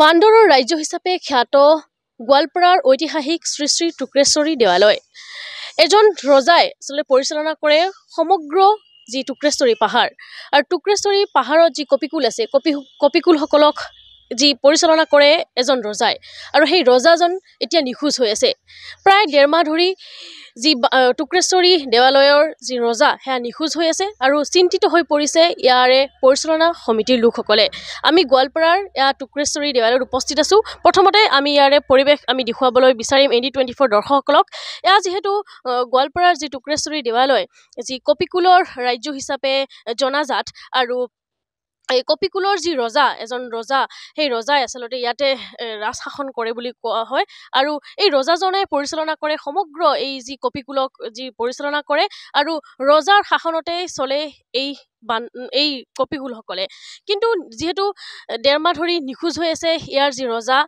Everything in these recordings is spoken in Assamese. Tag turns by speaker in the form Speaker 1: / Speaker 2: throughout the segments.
Speaker 1: বান্দৰৰ ৰাজ্য হিচাপে খ্যাত গোৱালপাৰাৰ ঐতিহাসিক শ্ৰী শ্ৰী টুক্ৰেশ্বৰী দেৱালয় এজন ৰজাই আচলতে পৰিচালনা কৰে সমগ্ৰ যি টুক্ৰেশ্বৰী পাহাৰ আৰু টুক্ৰেশ্বৰী পাহাৰত যি কপিকুল আছে কপি কপিকুলসকলক যি পৰিচালনা কৰে এজন ৰজাই আৰু সেই ৰজাজন এতিয়া নিখোজ হৈ আছে প্ৰায় ডেৰমাহ ধৰি যি টুক্ৰেশ্বৰী দেৱালয়ৰ যি ৰজা সেয়া নিখোজ হৈ আছে আৰু চিন্তিত হৈ পৰিছে ইয়াৰে পৰিচালনা সমিতিৰ লোকসকলে আমি গোৱালপাৰাৰ ইয়াৰ টুক্ৰেশ্বৰী দেৱালয়ত উপস্থিত আছোঁ প্ৰথমতে আমি ইয়াৰে পৰিৱেশ আমি দেখুৱাবলৈ বিচাৰিম এন ডি টুৱেণ্টি ফ'ৰ দৰ্শকসকলক এয়া যিহেতু গোৱালপাৰাৰ যি টুক্ৰেশ্বৰী দেৱালয় যি কপিকুলৰ ৰাজ্য হিচাপে জনাজাত আৰু এই কপিকুলৰ যি ৰজা এজন ৰজা সেই ৰজাই আচলতে ইয়াতে ৰাজ শাসন কৰে বুলি কোৱা হয় আৰু এই ৰজাজনে পৰিচালনা কৰে সমগ্ৰ এই যি কপিকুলক যি পৰিচালনা কৰে আৰু ৰজাৰ শাসনতেই চলে এই বান এই কপিকুলসকলে কিন্তু যিহেতু ডেৰমাহ ধৰি নিখোজ হৈ আছে ইয়াৰ যি ৰজা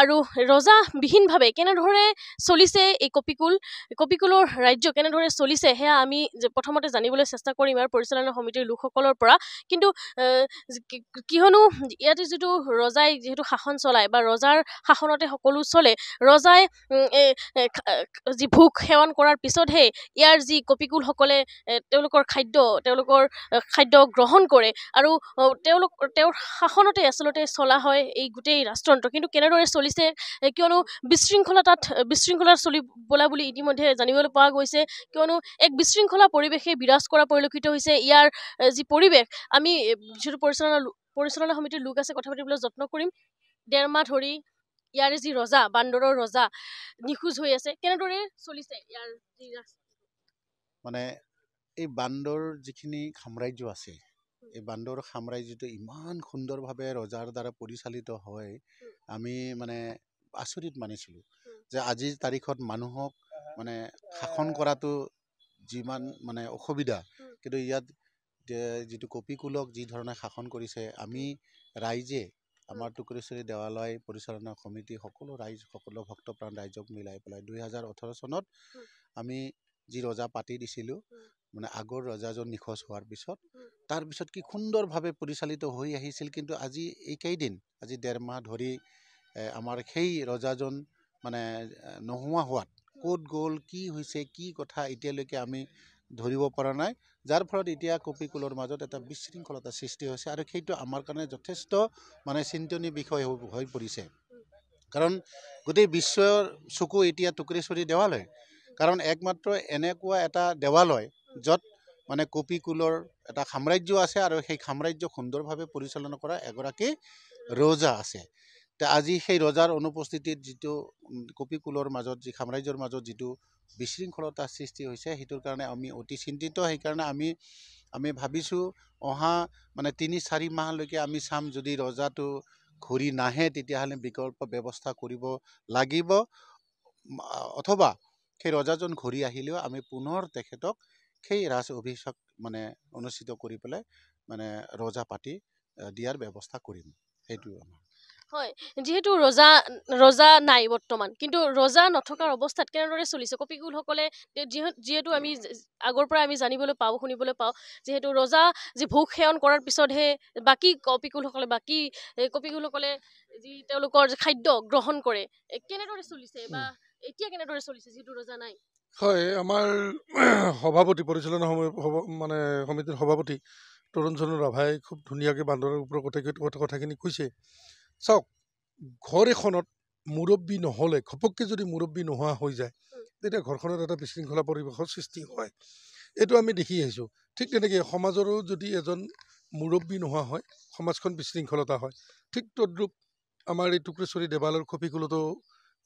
Speaker 1: আৰু ৰজাবিহীনভাৱে কেনেধৰণে চলিছে এই কপিকুল কপিকুলৰ ৰাজ্য কেনেদৰে চলিছে সেয়া আমি প্ৰথমতে জানিবলৈ চেষ্টা কৰিম ইয়াৰ পৰিচালনা সমিতিৰ লোকসকলৰ পৰা কিন্তু কিয়নো ইয়াতে যিটো ৰজাই যিহেতু শাসন চলায় বা ৰজাৰ শাসনতে সকলো চলে ৰজাই যি ভোগ সেৱন কৰাৰ পিছতহে ইয়াৰ যি কপিকুলসকলে তেওঁলোকৰ খাদ্য তেওঁলোকৰ খাদ্য গ্ৰহণ কৰে আৰু তেওঁলোক তেওঁৰ শাসনতে আচলতে চলা হয় এই গোটেই ৰাষ্ট্ৰযন্ত্ৰ কিন্তু কেনেদৰে চলিছে কিয়নো তাত বিশৃংখলা চলিবলা বুলি ইতিমধ্যে জানিবলৈ পোৱা গৈছে কিয়নো এক বিশৃংখলা পৰিৱেশে বিৰাজ কৰা পৰিলক্ষিত হৈছে ইয়াৰ যি পৰিৱেশ আমি যিটো পৰিচালনা পৰিচালনা সমিতিৰ লোক আছে কথা পাতিবলৈ যত্ন কৰিম ডেৰ মাহ ধৰি ইয়াৰে যি ৰজা বান্দৰৰ ৰজা নিখোজ হৈ আছে কেনেদৰে চলিছে ইয়াৰ
Speaker 2: মানে এই বান্দৰ যিখিনি সাম্ৰাজ্য আছে এই বান্দৰ সাম্ৰাজ্যটো ইমান সুন্দৰভাৱে ৰজাৰ দ্বাৰা পৰিচালিত হয় আমি মানে আচৰিত মানিছিলোঁ যে আজিৰ তাৰিখত মানুহক মানে শাসন কৰাটো যিমান মানে অসুবিধা কিন্তু ইয়াত যিটো কপিকুলক যিধৰণে শাসন কৰিছে আমি ৰাইজে আমাৰ টুকুৰেশ্বৰী দেৱালয় পৰিচালনা সমিতি সকলো ৰাইজ সকলো ভক্তপ্ৰাণ ৰাইজক মিলাই পেলাই দুই হাজাৰ ওঠৰ চনত আমি যি ৰজা পাতি দিছিলোঁ মানে আগৰ ৰজাজন নিখোজ হোৱাৰ পিছত তাৰপিছত কি সুন্দৰভাৱে পৰিচালিত হৈ আহিছিল কিন্তু আজি এইকেইদিন আজি ডেৰ মাহ ধৰি আমাৰ সেই ৰজাজন মানে নোহোৱা হোৱাত ক'ত গ'ল কি হৈছে কি কথা এতিয়ালৈকে আমি ধৰিব পৰা নাই যাৰ ফলত এতিয়া কপিকুলৰ মাজত এটা বিশৃংখলতাৰ সৃষ্টি হৈছে আৰু সেইটো আমাৰ কাৰণে যথেষ্ট মানে চিন্তনীয় বিষয় হৈ পৰিছে কাৰণ গোটেই বিশ্বৰ চকু এতিয়া টুকুৰেশ্বৰী দেৱালয় কাৰণ একমাত্ৰ এনেকুৱা এটা দেৱালয় য'ত মানে কপিকুলৰ এটা সাম্ৰাজ্য আছে আৰু সেই সাম্ৰাজ্য সুন্দৰভাৱে পৰিচালনা কৰা এগৰাকী ৰজা আছে আজি সেই ৰজাৰ অনুপস্থিতিত যিটো কপিকুলৰ মাজত যি সাম্ৰাজ্যৰ মাজত যিটো বিশৃংখলতাৰ সৃষ্টি হৈছে সেইটোৰ কাৰণে আমি অতি চিন্তিত সেইকাৰণে আমি আমি ভাবিছোঁ অহা মানে তিনি চাৰি মাহলৈকে আমি চাম যদি ৰজাটো ঘূৰি নাহে তেতিয়াহ'লে বিকল্প ব্যৱস্থা কৰিব লাগিব অথবা সেই ৰজাজন ঘূৰি আহিলেও আমি পুনৰ তেখেতক সেই ৰাজ অভিষেক মানে অনুষ্ঠিত কৰি পেলাই মানে ৰজা পাতি দিয়াৰ ব্যৱস্থা কৰিম সেইটো
Speaker 1: হয় যিহেতু ৰজা ৰজা নাই বৰ্তমান কিন্তু ৰজা নথকাৰ অৱস্থাত কেনেদৰে চলিছে কপিকুলসকলে যিহেতু আমি আগৰ পৰা আমি জানিবলৈ পাওঁ শুনিবলৈ পাওঁ যিহেতু ৰজা যি ভোগ সেৱন কৰাৰ পিছতহে বাকী কপিকুলসকলে বাকী কপিকুলসকলে যি তেওঁলোকৰ খাদ্য গ্ৰহণ কৰে কেনেদৰে চলিছে বা এতিয়া কেনেদৰে চলিছে যিহেতু ৰজা নাই
Speaker 3: হয় আমাৰ সভাপতি পৰিচালনা মানে সমিতিৰ সভাপতি তৰুণজন ৰাভাই খুব ধুনীয়াকৈ বান্দৰৰ ওপৰত কথা কথাখিনি কৈছে চাওক ঘৰ এখনত মুৰব্বী নহ'লে ঘপককৈ যদি মুৰব্বী নোহোৱা হৈ যায় তেতিয়া ঘৰখনত এটা বিশৃংখলা পৰিৱেশৰ সৃষ্টি হয় এইটো আমি দেখি আহিছোঁ ঠিক তেনেকৈ সমাজৰো যদি এজন মুৰব্বী নোহোৱা হয় সমাজখন বিশৃংখলতা হয় ঠিক তদ্ৰূপ আমাৰ এই টুকুৰেশ্বৰী দেৱালয়ৰ খপিকুলতো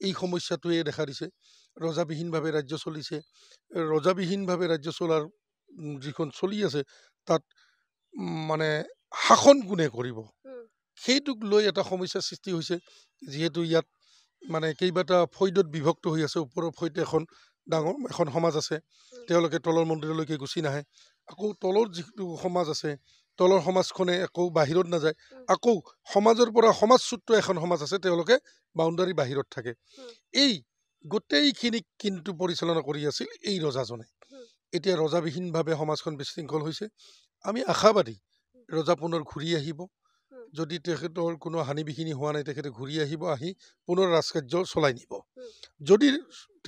Speaker 3: এই সমস্যাটোৱে দেখা দিছে ৰজাবিহীনভাৱে ৰাজ্য চলিছে ৰজাবিহীনভাৱে ৰাজ্য চলাৰ যিখন চলি আছে তাত মানে শাসন কোনে কৰিব সেইটোক লৈ এটা সমস্যাৰ সৃষ্টি হৈছে যিহেতু ইয়াত মানে কেইবাটা ফৈদত বিভক্ত হৈ আছে ওপৰৰ ফৈদ এখন ডাঙৰ এখন সমাজ আছে তেওঁলোকে তলৰ মন্দিৰলৈকে গুচি নাহে আকৌ তলৰ যিটো সমাজ আছে তলৰ সমাজখনে আকৌ বাহিৰত নাযায় আকৌ সমাজৰ পৰা সমাজ সূত্ৰ এখন সমাজ আছে তেওঁলোকে বাউণ্ডাৰী বাহিৰত থাকে এই গোটেইখিনিক কিন্তু পৰিচালনা কৰি আছিল এই ৰজাজনে এতিয়া ৰজাবিহীনভাৱে সমাজখন বিশৃংখল হৈছে আমি আশাবাদী ৰজা পুনৰ ঘূৰি আহিব যদি তেখেতৰ কোনো হানি হানিবিহীনি হোৱা নাই তেখেতে ঘূৰি আহিব আহি পুনৰ ৰাজকাৰ্য চলাই নিব যদি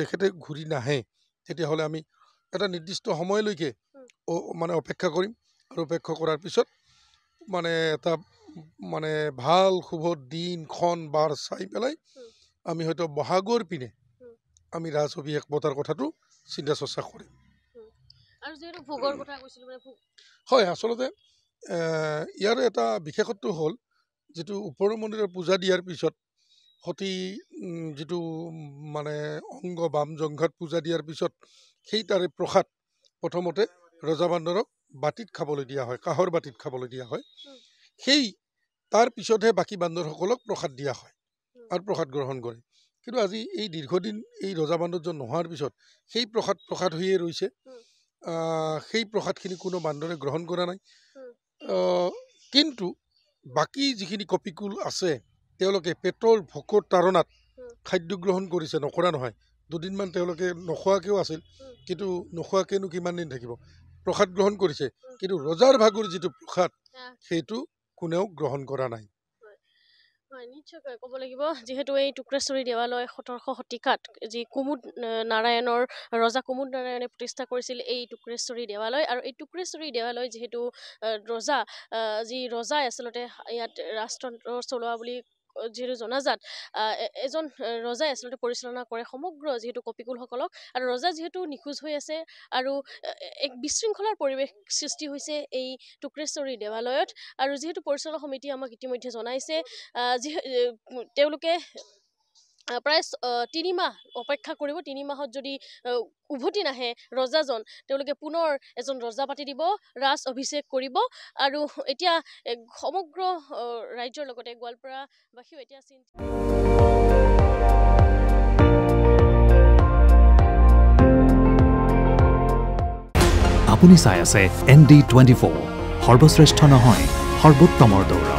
Speaker 3: তেখেতে ঘূৰি নাহে তেতিয়াহ'লে আমি এটা নিৰ্দিষ্ট সময়লৈকে মানে অপেক্ষা কৰিম ৰূপেক্ষ কৰাৰ পিছত মানে এটা মানে ভাল শুভ দিন খন বাৰ চাই পেলাই আমি হয়তো বহাগৰ পিনে আমি ৰাজ অভিষেক পতাৰ কথাটো চিন্তা চৰ্চা কৰিম হয় আচলতে ইয়াৰ এটা বিশেষত্ব হ'ল যিটো ওপৰৰ মন্দিৰৰ পূজা দিয়াৰ পিছত সতী যিটো মানে অংগ বাম জংঘাত পূজা দিয়াৰ পিছত সেই তাৰে প্ৰসাদ প্ৰথমতে ৰজা বান্দৰক বাটিত খাবলৈ দিয়া হয় কাঁহৰ বাটিত খাবলৈ দিয়া হয় সেই তাৰপিছতহে বাকী বান্দৰসকলক প্ৰসাদ দিয়া হয় আৰু প্ৰসাদ গ্ৰহণ কৰে কিন্তু আজি এই দীৰ্ঘদিন এই ৰজা বান্দৰজন নোহোৱাৰ পিছত সেই প্ৰসাদ প্ৰসাদ হৈয়ে ৰৈছে সেই প্ৰসাদখিনি কোনো বান্দৰে গ্ৰহণ কৰা নাই কিন্তু বাকী যিখিনি কপিকুল আছে তেওঁলোকে পেটৰ ভোকৰ তাৰণাত খাদ্য গ্ৰহণ কৰিছে নকৰা নহয় দুদিনমান তেওঁলোকে নোখোৱাকৈও আছিল কিন্তু নোখোৱাকৈনো কিমান দিন থাকিব প্ৰসাদ গ্ৰহণ কৰিছে কিন্তু ৰজাৰ ভাগৰ যিটো প্ৰসাদ সেইটো কোনেও গ্ৰহণ কৰা নাই
Speaker 1: হয় ক'ব লাগিব যিহেতু এই টুক্ৰেশ্বৰী দেৱালয় সোতৰশ শতিকাত যি কুমুদ নাৰায়ণৰ ৰজা কুমুদ নাৰায়ণে প্ৰতিষ্ঠা কৰিছিল এই টুক্ৰেশ্বৰী দেৱালয় আৰু এই টুক্ৰেশ্বৰী দেৱালয় যিহেতু ৰজা যি ৰজাই আচলতে ইয়াত ৰাজতন্ত্ৰ চলোৱা বুলি যিহেতু জনাজাত এজন ৰজাই আচলতে পৰিচালনা কৰে সমগ্ৰ যিহেতু কপিকুলসকলক আৰু ৰজা যিহেতু নিখোজ হৈ আছে আৰু এক বিশৃংখলাৰ পৰিৱেশ সৃষ্টি হৈছে এই টুক্ৰেশ্বৰী দেৱালয়ত আৰু যিহেতু পৰিচালনা সমিতিয়ে আমাক ইতিমধ্যে জনাইছে যি তেওঁলোকে প্ৰায় তিনিমাহ অপেক্ষা কৰিব তিনিমাহত যদি উভতি নাহে ৰজাজন তেওঁলোকে পুনৰ এজন ৰজা পাতি দিব ৰাজ অভিষেক কৰিব আৰু এতিয়া সমগ্ৰ ৰাজ্যৰ লগতে গোৱালপাৰাবাসীও এতিয়া চিন্তা
Speaker 2: আপুনি চাই আছে এন ডি টুৱেণ্টি ফ'ৰ সৰ্বশ্ৰেষ্ঠ নহয় সৰ্বোত্তমৰ
Speaker 1: দৌৰা